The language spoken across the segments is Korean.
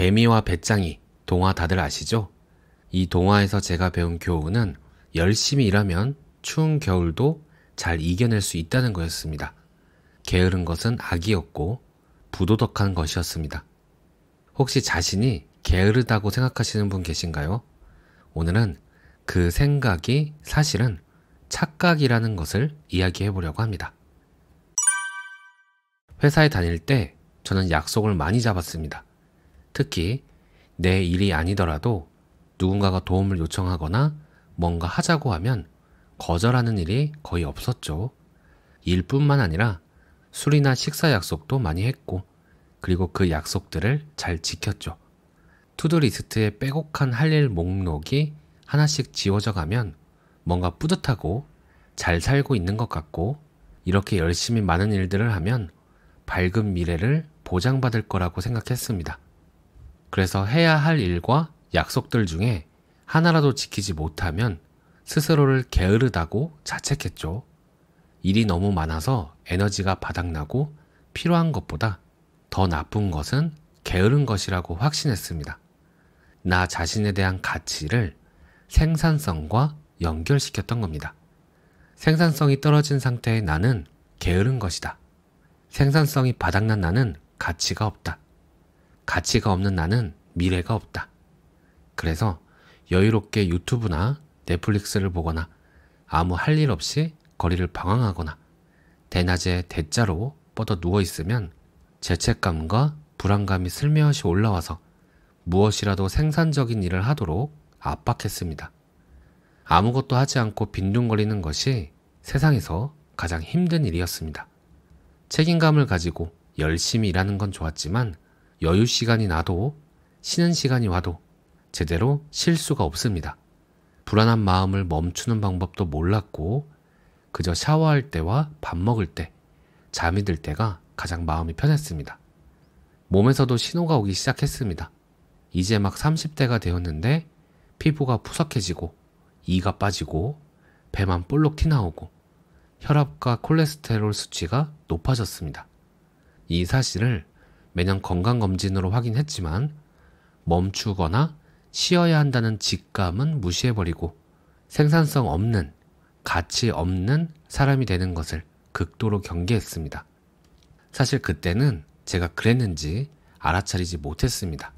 개미와 배짱이 동화 다들 아시죠? 이 동화에서 제가 배운 교훈은 열심히 일하면 추운 겨울도 잘 이겨낼 수 있다는 거였습니다. 게으른 것은 악이었고 부도덕한 것이었습니다. 혹시 자신이 게으르다고 생각하시는 분 계신가요? 오늘은 그 생각이 사실은 착각이라는 것을 이야기해 보려고 합니다. 회사에 다닐 때 저는 약속을 많이 잡았습니다. 특히 내 일이 아니더라도 누군가가 도움을 요청하거나 뭔가 하자고 하면 거절하는 일이 거의 없었죠. 일뿐만 아니라 술이나 식사 약속도 많이 했고, 그리고 그 약속들을 잘 지켰죠. 투두리스트의 빼곡한 할 일 목록이 하나씩 지워져 가면 뭔가 뿌듯하고 잘 살고 있는 것 같고, 이렇게 열심히 많은 일들을 하면 밝은 미래를 보장받을 거라고 생각했습니다. 그래서 해야 할 일과 약속들 중에 하나라도 지키지 못하면 스스로를 게으르다고 자책했죠. 일이 너무 많아서 에너지가 바닥나고 필요한 것보다 더 나쁜 것은 게으른 것이라고 확신했습니다. 나 자신에 대한 가치를 생산성과 연결시켰던 겁니다. 생산성이 떨어진 상태의 나는 게으른 것이다. 생산성이 바닥난 나는 가치가 없다. 가치가 없는 나는 미래가 없다. 그래서 여유롭게 유튜브나 넷플릭스를 보거나 아무 할 일 없이 거리를 방황하거나 대낮에 대자로 뻗어 누워있으면 죄책감과 불안감이 슬며시 올라와서 무엇이라도 생산적인 일을 하도록 압박했습니다. 아무것도 하지 않고 빈둥거리는 것이 세상에서 가장 힘든 일이었습니다. 책임감을 가지고 열심히 일하는 건 좋았지만 여유 시간이 나도 쉬는 시간이 와도 제대로 쉴 수가 없습니다. 불안한 마음을 멈추는 방법도 몰랐고 그저 샤워할 때와 밥 먹을 때, 잠이 들 때가 가장 마음이 편했습니다. 몸에서도 신호가 오기 시작했습니다. 이제 막 30대가 되었는데 피부가 푸석해지고 이가 빠지고 배만 볼록 튀나오고 혈압과 콜레스테롤 수치가 높아졌습니다. 이 사실을 매년 건강검진으로 확인했지만 멈추거나 쉬어야 한다는 직감은 무시해버리고 생산성 없는, 가치 없는 사람이 되는 것을 극도로 경계했습니다. 사실 그때는 제가 그랬는지 알아차리지 못했습니다.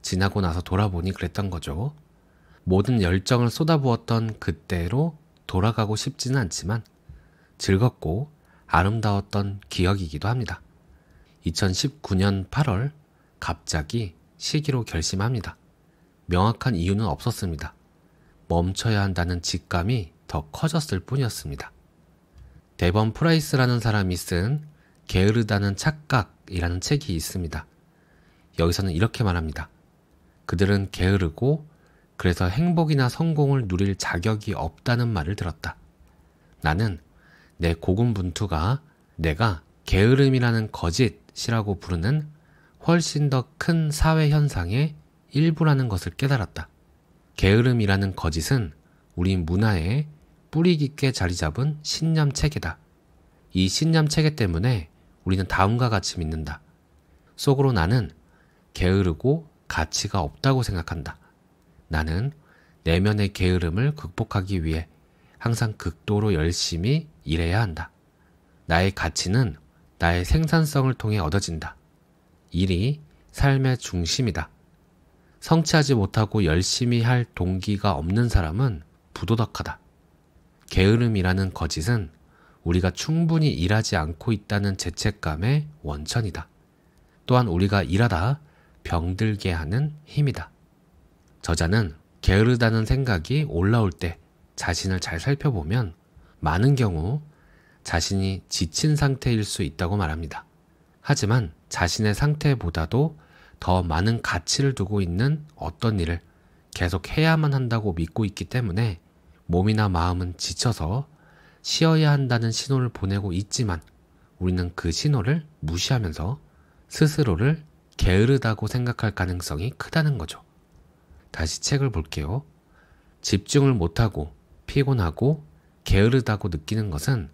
지나고 나서 돌아보니 그랬던 거죠. 모든 열정을 쏟아부었던 그때로 돌아가고 싶지는 않지만 즐겁고 아름다웠던 기억이기도 합니다. 2019년 8월 갑자기 시기로 결심합니다. 명확한 이유는 없었습니다. 멈춰야 한다는 직감이 더 커졌을 뿐이었습니다. 대번 프라이스라는 사람이 쓴 게으르다는 착각이라는 책이 있습니다. 여기서는 이렇게 말합니다. 그들은 게으르고 그래서 행복이나 성공을 누릴 자격이 없다는 말을 들었다. 나는 내 고군분투가 내가 게으름이라는 거짓이라고 부르는 훨씬 더 큰 사회 현상의 일부라는 것을 깨달았다. 게으름이라는 거짓은 우리 문화에 뿌리 깊게 자리 잡은 신념 체계다. 이 신념 체계 때문에 우리는 다음과 같이 믿는다. 속으로 나는 게으르고 가치가 없다고 생각한다. 나는 내면의 게으름을 극복하기 위해 항상 극도로 열심히 일해야 한다. 나의 가치는 나의 생산성을 통해 얻어진다. 일이 삶의 중심이다. 성취하지 못하고 열심히 할 동기가 없는 사람은 부도덕하다. 게으름이라는 거짓은 우리가 충분히 일하지 않고 있다는 죄책감의 원천이다. 또한 우리가 일하다 병들게 하는 힘이다. 저자는 게으르다는 생각이 올라올 때 자신을 잘 살펴보면 많은 경우 자신이 지친 상태일 수 있다고 말합니다. 하지만 자신의 상태보다도 더 많은 가치를 두고 있는 어떤 일을 계속 해야만 한다고 믿고 있기 때문에 몸이나 마음은 지쳐서 쉬어야 한다는 신호를 보내고 있지만 우리는 그 신호를 무시하면서 스스로를 게으르다고 생각할 가능성이 크다는 거죠. 다시 책을 볼게요. 집중을 못하고 피곤하고 게으르다고 느끼는 것은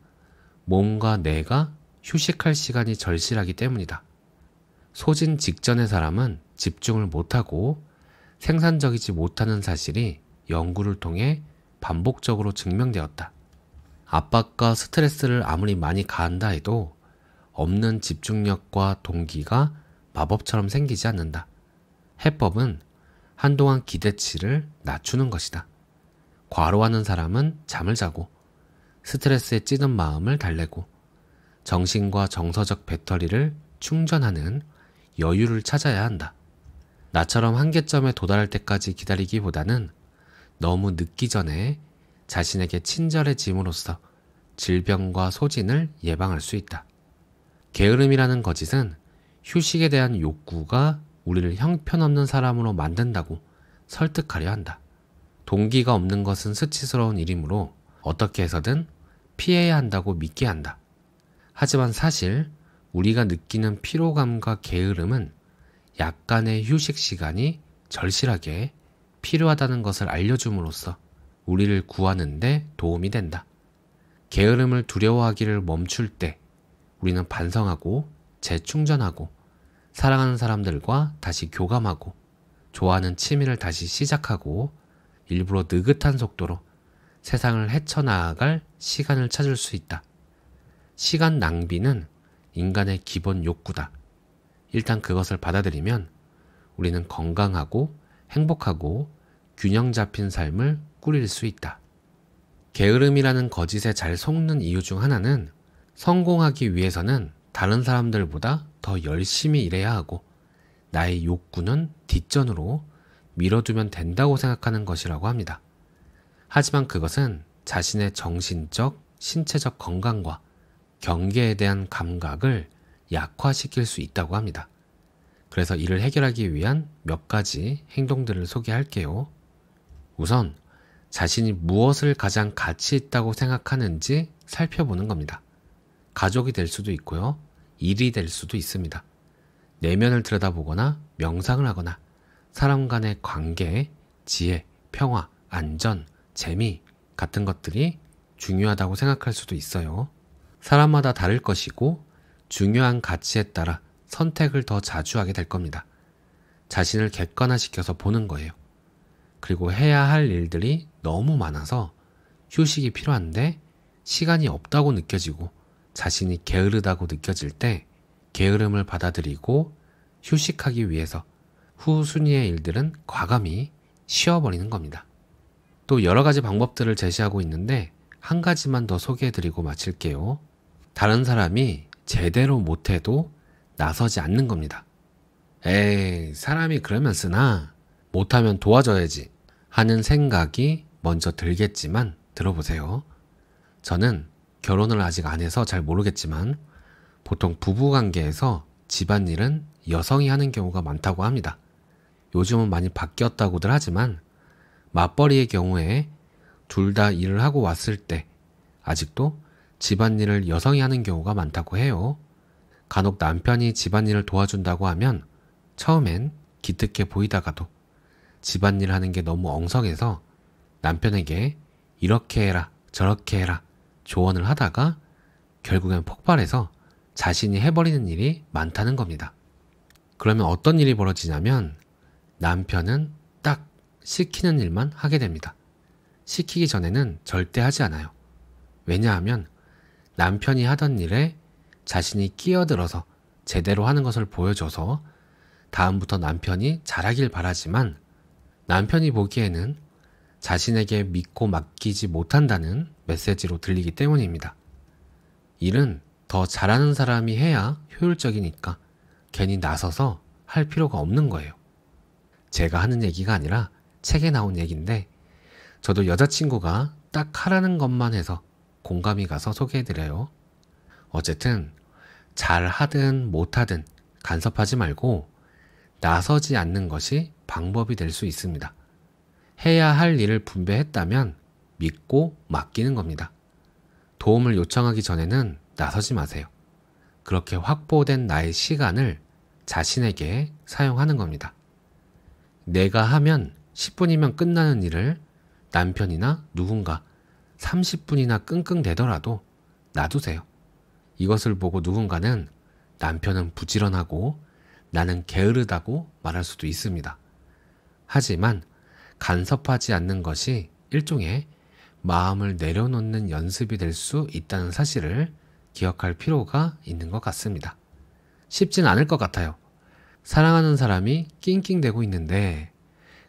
몸과 뇌가 휴식할 시간이 절실하기 때문이다. 소진 직전의 사람은 집중을 못하고 생산적이지 못하는 사실이 연구를 통해 반복적으로 증명되었다. 압박과 스트레스를 아무리 많이 가한다 해도 없는 집중력과 동기가 마법처럼 생기지 않는다. 해법은 한동안 기대치를 낮추는 것이다. 과로하는 사람은 잠을 자고 스트레스에 찌든 마음을 달래고 정신과 정서적 배터리를 충전하는 여유를 찾아야 한다. 나처럼 한계점에 도달할 때까지 기다리기보다는 너무 늦기 전에 자신에게 친절해짐으로써 질병과 소진을 예방할 수 있다. 게으름이라는 거짓은 휴식에 대한 욕구가 우리를 형편없는 사람으로 만든다고 설득하려 한다. 동기가 없는 것은 수치스러운 일이므로 어떻게 해서든 피해야 한다고 믿게 한다. 하지만 사실 우리가 느끼는 피로감과 게으름은 약간의 휴식 시간이 절실하게 필요하다는 것을 알려줌으로써 우리를 구하는데 도움이 된다. 게으름을 두려워하기를 멈출 때 우리는 반성하고 재충전하고 사랑하는 사람들과 다시 교감하고 좋아하는 취미를 다시 시작하고 일부러 느긋한 속도로 세상을 헤쳐나아갈 시간을 찾을 수 있다. 시간 낭비는 인간의 기본 욕구다. 일단 그것을 받아들이면 우리는 건강하고 행복하고 균형 잡힌 삶을 꾸릴 수 있다. 게으름이라는 거짓에 잘 속는 이유 중 하나는 성공하기 위해서는 다른 사람들보다 더 열심히 일해야 하고 나의 욕구는 뒷전으로 밀어두면 된다고 생각하는 것이라고 합니다. 하지만 그것은 자신의 정신적, 신체적 건강과 경계에 대한 감각을 약화시킬 수 있다고 합니다. 그래서 이를 해결하기 위한 몇 가지 행동들을 소개할게요. 우선 자신이 무엇을 가장 가치 있다고 생각하는지 살펴보는 겁니다. 가족이 될 수도 있고요. 일이 될 수도 있습니다. 내면을 들여다보거나 명상을 하거나 사람 간의 관계, 지혜, 평화, 안전, 재미, 같은 것들이 중요하다고 생각할 수도 있어요. 사람마다 다를 것이고 중요한 가치에 따라 선택을 더 자주 하게 될 겁니다. 자신을 객관화시켜서 보는 거예요. 그리고 해야 할 일들이 너무 많아서 휴식이 필요한데 시간이 없다고 느껴지고 자신이 게으르다고 느껴질 때 게으름을 받아들이고 휴식하기 위해서 후순위의 일들은 과감히 쉬어버리는 겁니다. 또 여러 가지 방법들을 제시하고 있는데 한 가지만 더 소개해드리고 마칠게요. 다른 사람이 제대로 못해도 나서지 않는 겁니다. 에이, 사람이 그러면 쓰나? 못하면 도와줘야지. 하는 생각이 먼저 들겠지만 들어보세요. 저는 결혼을 아직 안 해서 잘 모르겠지만 보통 부부 관계에서 집안일은 여성이 하는 경우가 많다고 합니다. 요즘은 많이 바뀌었다고들 하지만 맞벌이의 경우에 둘 다 일을 하고 왔을 때 아직도 집안일을 여성이 하는 경우가 많다고 해요. 간혹 남편이 집안일을 도와준다고 하면 처음엔 기특해 보이다가도 집안일 하는 게 너무 엉성해서 남편에게 이렇게 해라 저렇게 해라 조언을 하다가 결국엔 폭발해서 자신이 해버리는 일이 많다는 겁니다. 그러면 어떤 일이 벌어지냐면 남편은 딱 시키는 일만 하게 됩니다. 시키기 전에는 절대 하지 않아요. 왜냐하면 남편이 하던 일에 자신이 끼어들어서 제대로 하는 것을 보여줘서 다음부터 남편이 잘하길 바라지만 남편이 보기에는 자신에게 믿고 맡기지 못한다는 메시지로 들리기 때문입니다. 일은 더 잘하는 사람이 해야 효율적이니까 괜히 나서서 할 필요가 없는 거예요. 제가 하는 얘기가 아니라 책에 나온 얘기인데 저도 여자친구가 딱 하라는 것만 해서 공감이 가서 소개해드려요. 어쨌든 잘 하든 못하든 간섭하지 말고 나서지 않는 것이 방법이 될 수 있습니다. 해야 할 일을 분배했다면 믿고 맡기는 겁니다. 도움을 요청하기 전에는 나서지 마세요. 그렇게 확보된 나의 시간을 자신에게 사용하는 겁니다. 내가 하면 10분이면 끝나는 일을 남편이나 누군가 30분이나 끙끙대더라도 놔두세요. 이것을 보고 누군가는 남편은 부지런하고 나는 게으르다고 말할 수도 있습니다. 하지만 간섭하지 않는 것이 일종의 마음을 내려놓는 연습이 될 수 있다는 사실을 기억할 필요가 있는 것 같습니다. 쉽진 않을 것 같아요. 사랑하는 사람이 낑낑대고 있는데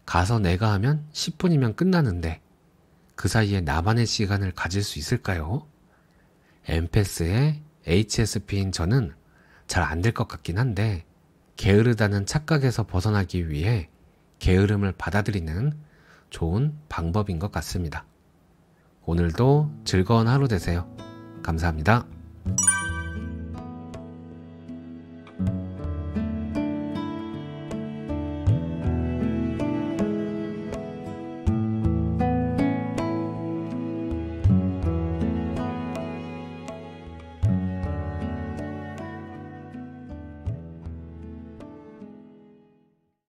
가서 내가 하면 10분이면 끝나는데 그 사이에 나만의 시간을 가질 수 있을까요? 엠패스의 HSP인 저는 잘 안 될 것 같긴 한데 게으르다는 착각에서 벗어나기 위해 게으름을 받아들이는 좋은 방법인 것 같습니다. 오늘도 즐거운 하루 되세요. 감사합니다.